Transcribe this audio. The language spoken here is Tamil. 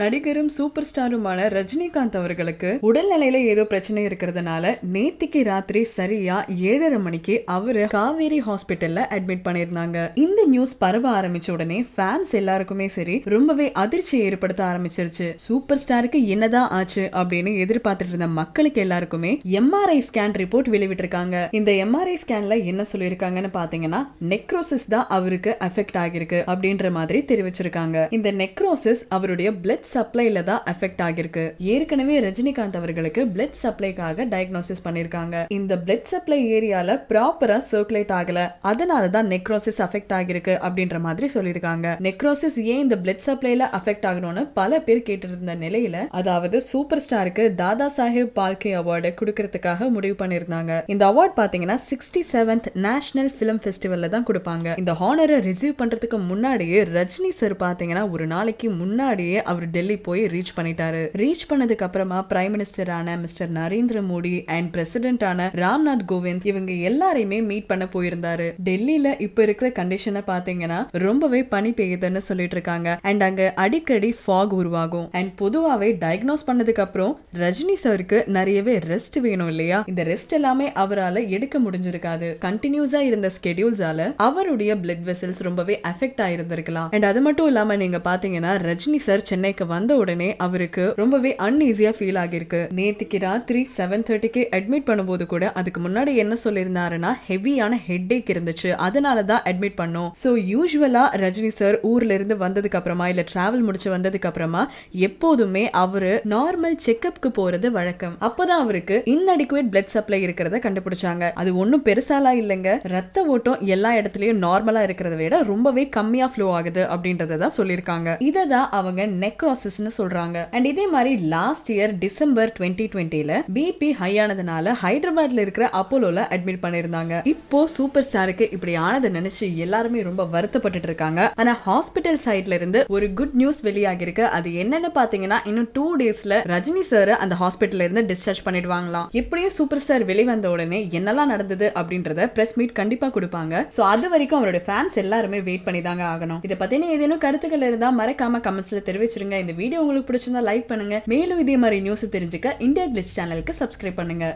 நடிகரும் சூப்பர் ஸ்டாருமான ரஜினிகாந்த் அவர்களுக்கு உடல்நிலையில ஏதோ பிரச்சனை இருக்கிறதுனால நேத்திக்கு ராத்திரி சரியா ஏழரை மணிக்கு அவரு காவேரி ஹாஸ்பிட்டல்ல அட்மிட் பண்ணியிருந்தாங்க இந்த நியூஸ் பரவ ஆரம்பிச்ச உடனே ஃபேன்ஸ் எல்லாருக்குமே சரி ரொம்பவே அதிர்ச்சியை ஏற்படுத்த ஆரம்பிச்சிருச்சு சூப்பர் ஸ்டாருக்கு என்னதான் ஆச்சு அப்படின்னு எதிர்பார்த்துட்டு இருந்த மக்களுக்கு எல்லாருக்குமே எம்ஆர்ஐ ஸ்கேன் ரிப்போர்ட் வெளிவிட்டிருக்காங்க இந்த எம்ஆர்ஐ ஸ்கேன்ல என்ன சொல்லியிருக்காங்கன்னு பாத்தீங்கன்னா நெக்ரோசிஸ் தான் அவருக்கு அஃபெக்ட் ஆகிருக்கு அப்படின்ற மாதிரி தெரிவிச்சிருக்காங்க இந்த நெக்ரோசிஸ் அவருடைய பிளட் சப்ளைல தான் அஃபெக்ட் ஆகிருக்கு ஏற்கனவே ரஜினிகாந்த் அவர்களுக்கு பிளட் சப்ளைக்காக டயக்னோசிஸ் பண்ணிருக்காங்க இந்த பிளட் சப்ளை ஏரியால ப்ராப்பரா சர்க்குலேட் ஆகல அதனால தான் நெக்ரோசிஸ் அஃபெக்ட் ஆகிருக்கு அப்படின்ற மாதிரி சொல்லியிருக்காங்க நெக்ரோசிஸ் ஏன் இந்த பிளட் சப்ளைல அஃபெக்ட் ஆகணும்னு பல பேர் கேட்டு இருந்த நிலையில அதாவது சூப்பர் ஸ்டாருக்கு தாதா சாஹிப் பால்கே அவார்டு கொடுக்கறதுக்காக முடிவு பண்ணிருந்தாங்க இந்த அவார்ட் பாத்தீங்கன்னா சிக்ஸ்டி செவன்த் நேஷனல் பிலிம் ஃபெஸ்டிவல்ல தான் கொடுப்பாங்க இந்த ஹானரை ரிசீவ் பண்றதுக்கு முன்னாடியே ரஜினி சார் பாத்தீங்கன்னா ஒரு நாளைக்கு முன்னாடியே அவர் டெல்லி போய் ரீச் பண்ணிட்டாரு ரீச் பண்ணதுக்கு அப்புறமா பிரைம் மினிஸ்டரான மிஸ்டர் நரேந்திர மோடி அண்ட் ஆன ராம்நாத் கோவிந்த் இவங்க எல்லாரையுமே மீட் பண்ண போயிருந்தாரு டெல்லியில இப்ப இருக்கிற கண்டிஷனை பாத்தீங்கன்னா ரொம்பவே பனி பெய்யுதுன்னு சொல்லிட்டு இருக்காங்க அண்ட் அங்க அடிக்கடி ஃபாக் உருவாகும் அண்ட் பொதுவாவே டயக்னோஸ் பண்ணதுக்கு அப்புறம் ரஜினி சாருக்கு நிறையவே ரெஸ்ட் வேணும் இல்லையா இந்த ரெஸ்ட் எல்லாமே அவரால் எடுக்க முடிஞ்சிருக்காது கண்டினியூஸா இருந்த ஸ்கெடியூல்ஸால அவருடைய பிளட் வெசல்ஸ் ரொம்பவே அஃபெக்ட் ஆயிருந்திருக்கலாம் அண்ட் அது மட்டும் இல்லாம நீங்க பாத்தீங்கன்னா ரஜினி சார் சென்னை சென்னைக்கு வந்த உடனே அவருக்கு ரொம்பவே அன்ஈஸியா ஃபீல் ஆகிருக்கு நேத்துக்கு ராத்திரி செவன் தேர்ட்டிக்கு அட்மிட் பண்ணும்போது கூட அதுக்கு முன்னாடி என்ன சொல்லியிருந்தாருன்னா ஹெவியான ஹெட் ஏக் இருந்துச்சு அதனால தான் அட்மிட் பண்ணோம் ஸோ யூஸ்வலா ரஜினி சார் ஊர்ல இருந்து வந்ததுக்கு அப்புறமா இல்ல டிராவல் முடிச்சு வந்ததுக்கு அப்புறமா எப்போதுமே அவரு நார்மல் செக்அப்க்கு போறது வழக்கம் அப்பதான் அவருக்கு இன்அடிக்குவேட் பிளட் சப்ளை இருக்கிறத கண்டுபிடிச்சாங்க அது ஒன்றும் பெருசாலாம் இல்லைங்க ரத்த ஓட்டம் எல்லா இடத்துலயும் நார்மலா இருக்கிறத விட ரொம்பவே கம்மியா ஃப்ளோ ஆகுது அப்படின்றத தான் சொல்லியிருக்காங்க இதை தான் அவங்க நெக் ப்ராசஸ்னு சொல்றாங்க அண்ட் இதே மாதிரி லாஸ்ட் இயர் டிசம்பர் டுவெண்ட்டி டுவெண்ட்டில பிபி ஹை ஆனதுனால ஹைதராபாத்ல இருக்கிற அப்போலோல அட்மிட் பண்ணிருந்தாங்க இப்போ சூப்பர் ஸ்டாருக்கு இப்படி ஆனதை நினைச்சு எல்லாருமே ரொம்ப வருத்தப்பட்டுட்டு இருக்காங்க ஆனா ஹாஸ்பிட்டல் சைட்ல இருந்து ஒரு குட் நியூஸ் வெளியாகிருக்கு அது என்னன்னு பாத்தீங்கன்னா இன்னும் டூ டேஸ்ல ரஜினி சார் அந்த ஹாஸ்பிடல்ல இருந்து டிஸ்சார்ஜ் பண்ணிடுவாங்களாம் எப்படியும் சூப்பர் ஸ்டார் வெளிவந்த உடனே என்னெல்லாம் நடந்தது அப்படின்றத பிரஸ் மீட் கண்டிப்பா கொடுப்பாங்க சோ அது வரைக்கும் அவரோட ஃபேன்ஸ் எல்லாருமே வெயிட் பண்ணி தாங்க ஆகணும் இதை பத்தின ஏதேனும் கருத்துக்கள் இருந்தா மறக்காம கமெண்ட்ஸ்ல தெரிவிச்சிருங்க இந்த வீடியோ உங்களுக்கு பிடிச்சிருந்தா லைக் பண்ணுங்க மேலும் இதே மாதிரி நியூஸ் தெரிஞ்சுக்க இந்தியா கிளிச் சேனலுக்கு சப்ஸ்கிரைப் பண்ணுங்க